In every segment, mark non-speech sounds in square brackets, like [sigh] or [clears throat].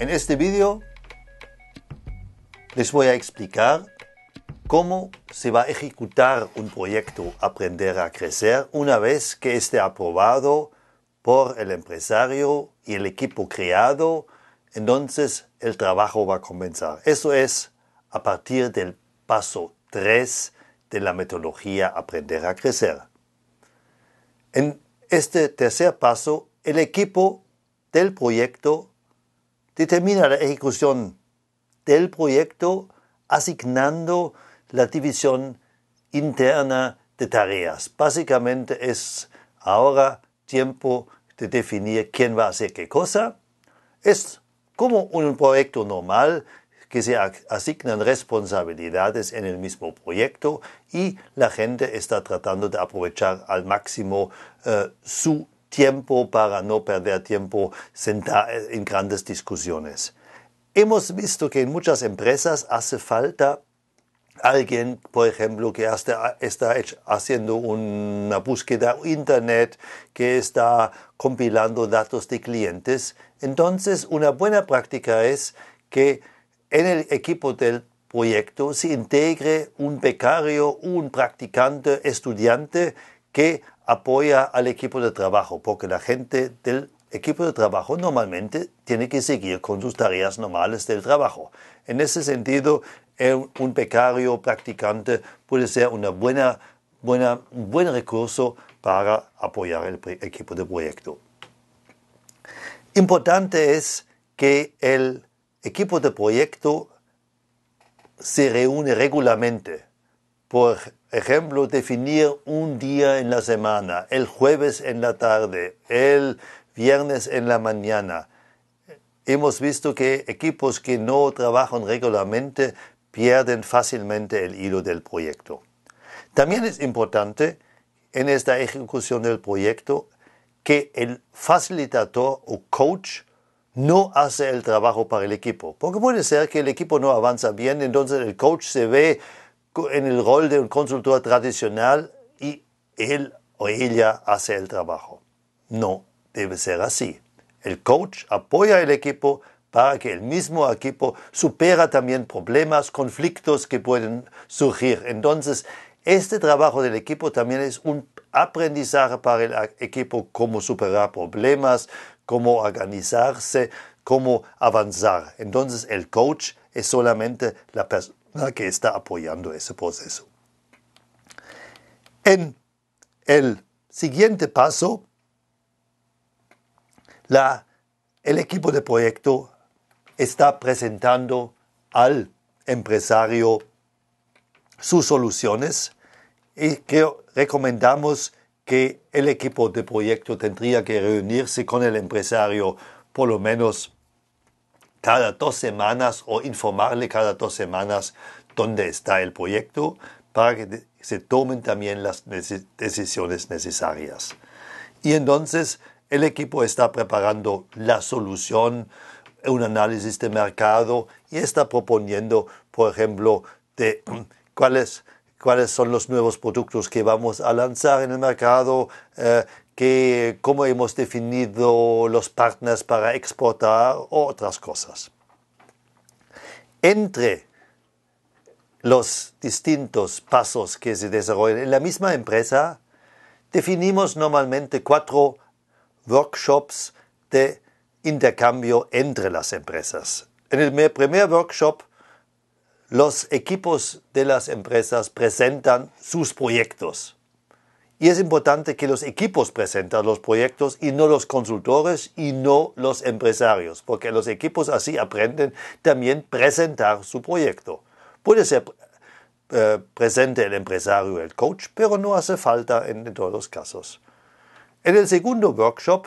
En este vídeo les voy a explicar cómo se va a ejecutar un proyecto Aprender a Crecer una vez que esté aprobado por el empresario y el equipo creado, entonces el trabajo va a comenzar. Eso es a partir del paso 3 de la metodología Aprender a Crecer. En este tercer paso, el equipo del proyecto determina la ejecución del proyecto asignando la división interna de tareas. Básicamente es ahora tiempo de definir quién va a hacer qué cosa. Es como un proyecto normal que se asignan responsabilidades en el mismo proyecto y la gente está tratando de aprovechar al máximo eh, su tiempo para no perder tiempo eh, en grandes discusiones. Hemos visto que en muchas empresas hace falta alguien, por ejemplo, que está haciendo una búsqueda internet, que está compilando datos de clientes. Entonces, una buena práctica es que en el equipo del proyecto se integre un becario, un practicante, estudiante que apoya al equipo de trabajo, porque la gente del equipo de trabajo normalmente tiene que seguir con sus tareas normales del trabajo. En ese sentido, eh, un becario practicante puede ser una buena, un buen recurso para apoyar el equipo de proyecto. Importante es que el equipo de proyecto se reúne regularmente por ejemplo, definir un día en la semana, el jueves en la tarde, el viernes en la mañana. Hemos visto que equipos que no trabajan regularmente pierden fácilmente el hilo del proyecto. También es importante en esta ejecución del proyecto que el facilitador o coach no hace el trabajo para el equipo. Porque puede ser que el equipo no avanza bien, entonces el coach se ve en el rol de un consultor tradicional y él o ella hace el trabajo. No debe ser así. El coach apoya al equipo para que el mismo equipo supera también problemas, conflictos que pueden surgir. Entonces, este trabajo del equipo también es un aprendizaje para el equipo, cómo superar problemas, cómo organizarse, cómo avanzar. Entonces, el coach es solamente la persona que está apoyando ese proceso. En el siguiente paso, el equipo de proyecto está presentando al empresario sus soluciones y que recomendamos que el equipo de proyecto tendría que reunirse con el empresario por lo menos cada dos semanas o informarle cada dos semanas dónde está el proyecto para que se tomen también las decisiones necesarias. Y entonces el equipo está preparando la solución, un análisis de mercado y está proponiendo, por ejemplo, de [clears throat] cuáles cuáles son los nuevos productos que vamos a lanzar en el mercado, eh, que cómo hemos definido los partners para exportar o otras cosas. Entre los distintos pasos que se desarrollan en la misma empresa, definimos normalmente cuatro workshops de intercambio entre las empresas. En el primer workshop, los equipos de las empresas presentan sus proyectos y es importante que los equipos presenten los proyectos y no los consultores y no los empresarios, porque los equipos así aprenden también presentar su proyecto. Puede ser eh, presente el empresario, el coach, pero no hace falta en, todos los casos. En el segundo workshop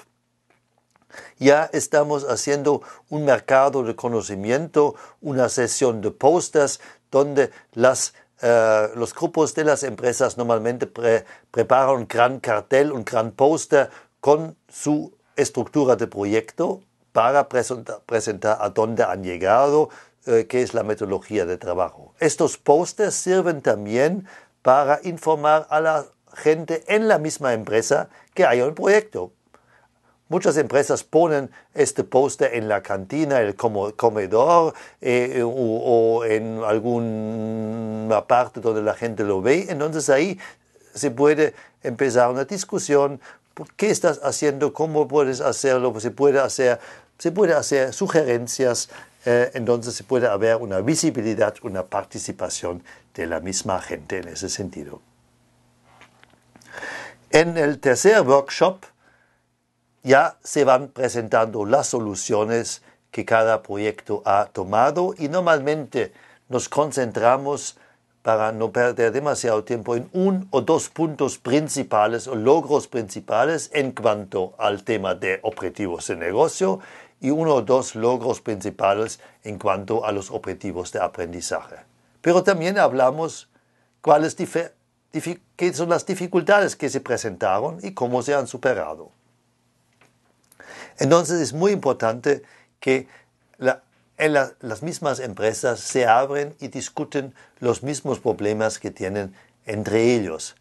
ya estamos haciendo un mercado de conocimiento, una sesión de posters donde las eh, los grupos de las empresas normalmente preparan un gran cartel, un gran póster con su estructura de proyecto para presentar a dónde han llegado, eh, qué es la metodología de trabajo. Estos pósters sirven también para informar a la gente en la misma empresa que hay un proyecto, Muchas empresas ponen este póster en la cantina, el comedor eh, o, en alguna parte donde la gente lo ve. Entonces ahí se puede empezar una discusión. ¿Qué estás haciendo? ¿Cómo puedes hacerlo? Pues se puede hacer, se puede hacer sugerencias. Eh, entonces se puede haber una visibilidad, una participación de la misma gente en ese sentido. En el tercer workshop, ya se van presentando las soluciones que cada proyecto ha tomado y normalmente nos concentramos para no perder demasiado tiempo en un o dos puntos principales o logros principales en cuanto al tema de objetivos de negocio y uno o dos logros principales en cuanto a los objetivos de aprendizaje. Pero también hablamos cuáles son las dificultades que se presentaron y cómo se han superado. Entonces es muy importante que las mismas empresas se abren y discuten los mismos problemas que tienen entre ellos.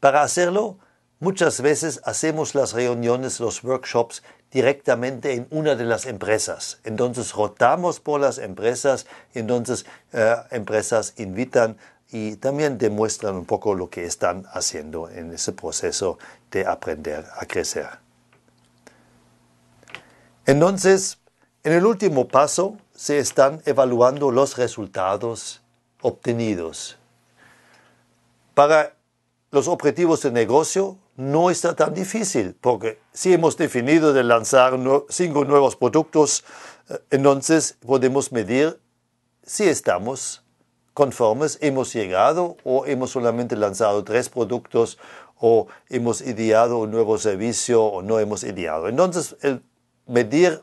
Para hacerlo, muchas veces hacemos las reuniones, los workshops directamente en una de las empresas. Entonces rotamos por las empresas, entonces eh, empresas invitan y también demuestran un poco lo que están haciendo en ese proceso de aprender a crecer. Entonces, en el último paso se están evaluando los resultados obtenidos. Para los objetivos de negocio no está tan difícil, porque si hemos definido de lanzar cinco nuevos productos, eh, entonces podemos medir si estamos conformes, hemos llegado o hemos solamente lanzado tres productos o hemos ideado un nuevo servicio o no hemos ideado. Entonces, el medir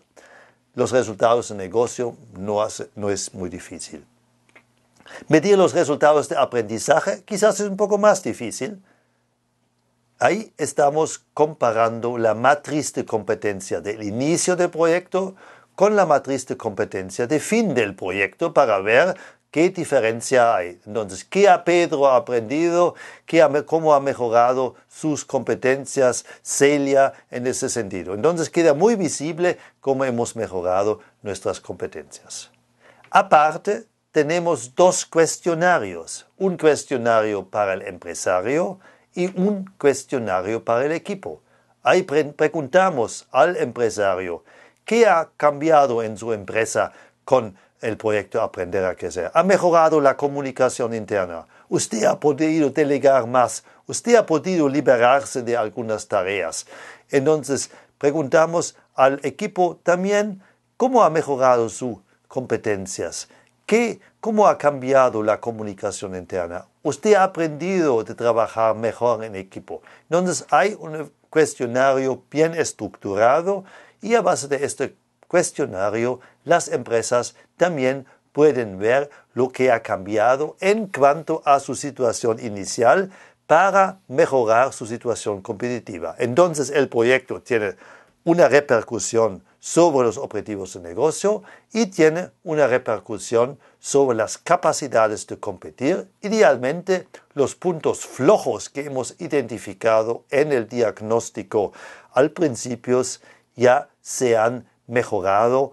los resultados de negocio no, es muy difícil. Medir los resultados de aprendizaje quizás es un poco más difícil. Ahí estamos comparando la matriz de competencia del inicio del proyecto con la matriz de competencia de fin del proyecto para ver ¿Qué diferencia hay? Entonces, ¿qué ha Pedro aprendido? ¿Qué ¿Cómo ha mejorado sus competencias Celia en ese sentido? Entonces queda muy visible cómo hemos mejorado nuestras competencias. Aparte, tenemos dos cuestionarios. Un cuestionario para el empresario y un cuestionario para el equipo. Ahí preguntamos al empresario, ¿qué ha cambiado en su empresa con el proyecto Aprender a Crecer. Ha mejorado la comunicación interna. Usted ha podido delegar más. Usted ha podido liberarse de algunas tareas. Entonces, preguntamos al equipo también cómo ha mejorado sus competencias. ¿Qué, ¿Cómo ha cambiado la comunicación interna? Usted ha aprendido de trabajar mejor en equipo. Entonces, hay un cuestionario bien estructurado y a base de este cuestionario, las empresas también pueden ver lo que ha cambiado en cuanto a su situación inicial para mejorar su situación competitiva. Entonces el proyecto tiene una repercusión sobre los objetivos de negocio y tiene una repercusión sobre las capacidades de competir, idealmente los puntos flojos que hemos identificado en el diagnóstico al principio ya se han mejorado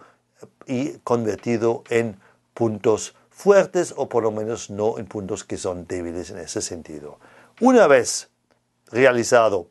y convertido en puntos fuertes o por lo menos no en puntos que son débiles en ese sentido. Una vez realizado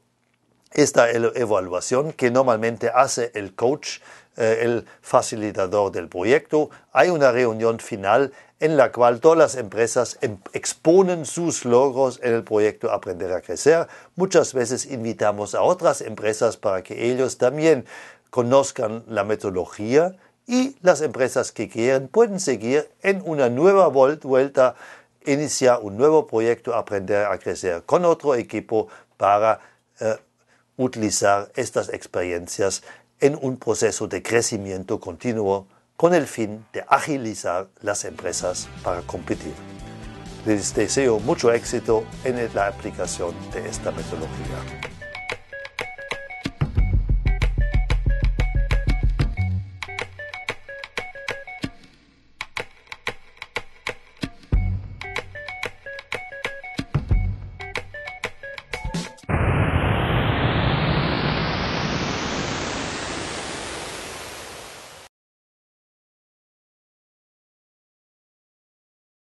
esta evaluación que normalmente hace el coach, eh, el facilitador del proyecto, hay una reunión final en la cual todas las empresas em-, exponen sus logros en el proyecto Aprender a Crecer. Muchas veces invitamos a otras empresas para que ellos también conozcan la metodología y las empresas que quieran pueden seguir en una nueva vuelta, iniciar un nuevo proyecto, aprender a crecer con otro equipo para eh, utilizar estas experiencias en un proceso de crecimiento continuo con el fin de agilizar las empresas para competir. Les deseo mucho éxito en la aplicación de esta metodología.